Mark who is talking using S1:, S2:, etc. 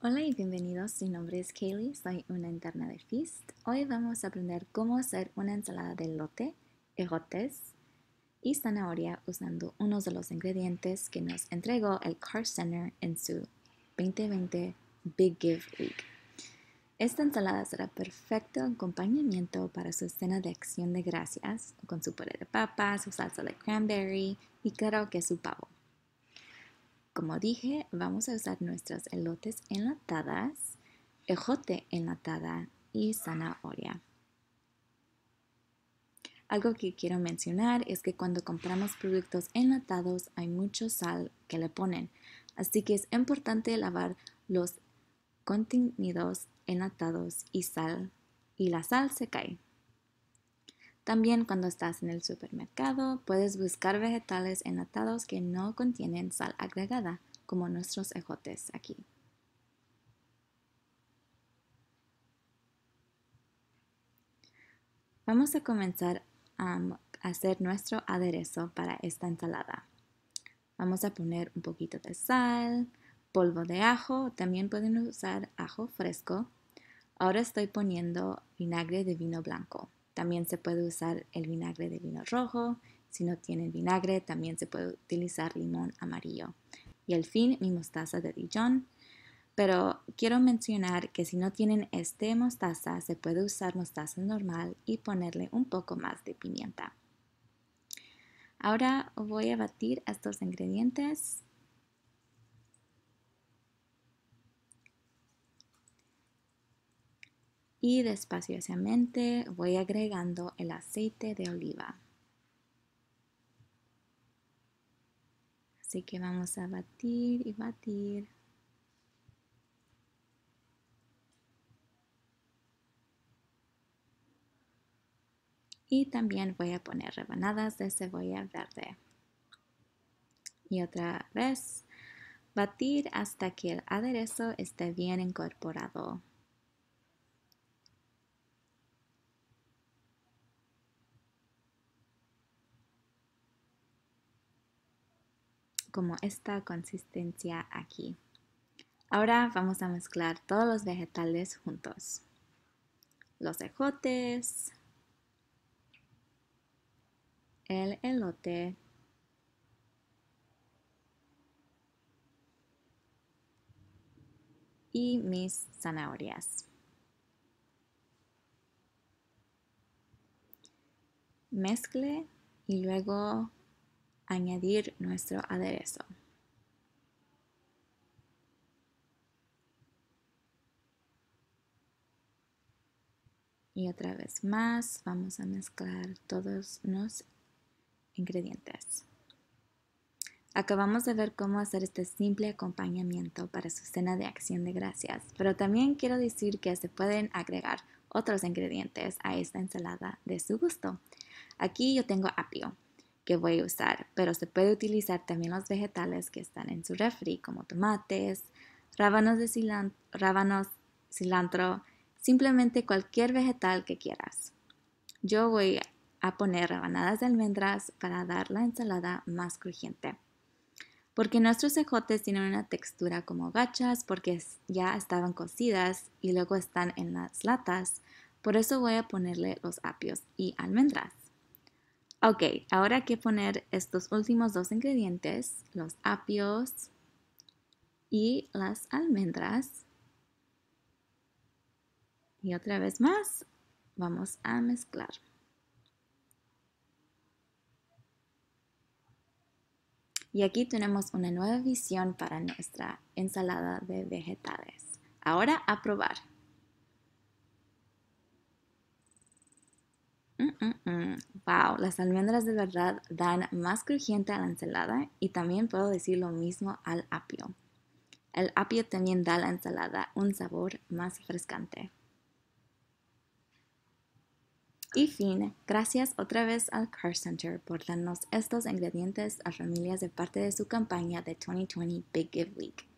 S1: Hola y bienvenidos, mi nombre es Kaylee, soy una interna de FIST. Hoy vamos a aprender cómo hacer una ensalada de lote, ejotes y zanahoria usando uno de los ingredientes que nos entregó el Car Center en su 2020 Big Give Week. Esta ensalada será perfecto acompañamiento para su cena de acción de gracias, con su puré de papas, su salsa de cranberry y claro que su pavo. Como dije, vamos a usar nuestras elotes enlatadas, ejote enlatada y zanahoria. Algo que quiero mencionar es que cuando compramos productos enlatados hay mucho sal que le ponen, así que es importante lavar los contenidos enlatados y sal y la sal se cae. También cuando estás en el supermercado puedes buscar vegetales enlatados que no contienen sal agregada, como nuestros ejotes aquí. Vamos a comenzar a hacer nuestro aderezo para esta ensalada. Vamos a poner un poquito de sal, polvo de ajo, también pueden usar ajo fresco. Ahora estoy poniendo vinagre de vino blanco. También se puede usar el vinagre de vino rojo. Si no tienen vinagre, también se puede utilizar limón amarillo. Y al fin, mi mostaza de Dijon. Pero quiero mencionar que si no tienen este mostaza, se puede usar mostaza normal y ponerle un poco más de pimienta. Ahora voy a batir estos ingredientes y despaciosamente voy agregando el aceite de oliva. Así que vamos a batir y batir. Y también voy a poner rebanadas de cebolla verde. Y otra vez, batir hasta que el aderezo esté bien incorporado. como esta consistencia aquí. Ahora vamos a mezclar todos los vegetales juntos. Los ejotes, el elote, y mis zanahorias. Mezcle y luego añadir nuestro aderezo. Y otra vez más vamos a mezclar todos los ingredientes. Acabamos de ver cómo hacer este simple acompañamiento para su cena de acción de gracias, pero también quiero decir que se pueden agregar otros ingredientes a esta ensalada de su gusto. Aquí yo tengo apio que voy a usar, pero se puede utilizar también los vegetales que están en su refri, como tomates, rábanos de cilantro, cilantro, simplemente cualquier vegetal que quieras. Yo voy a poner rebanadas de almendras para dar la ensalada más crujiente. Porque nuestros ejotes tienen una textura como gachas porque ya estaban cocidas y luego están en las latas, por eso voy a ponerle los apios y almendras. Ok, ahora hay que poner estos últimos dos ingredientes, los apios y las almendras. Y otra vez más, vamos a mezclar. Y aquí tenemos una nueva visión para nuestra ensalada de vegetales. Ahora a probar. Mm, mm, mm. Wow, las almendras de verdad dan más crujiente a la ensalada y también puedo decir lo mismo al apio. El apio también da a la ensalada un sabor más frescante. Y fin, gracias otra vez al Car Center por darnos estos ingredientes a familias de parte de su campaña de 2020 Big Give Week.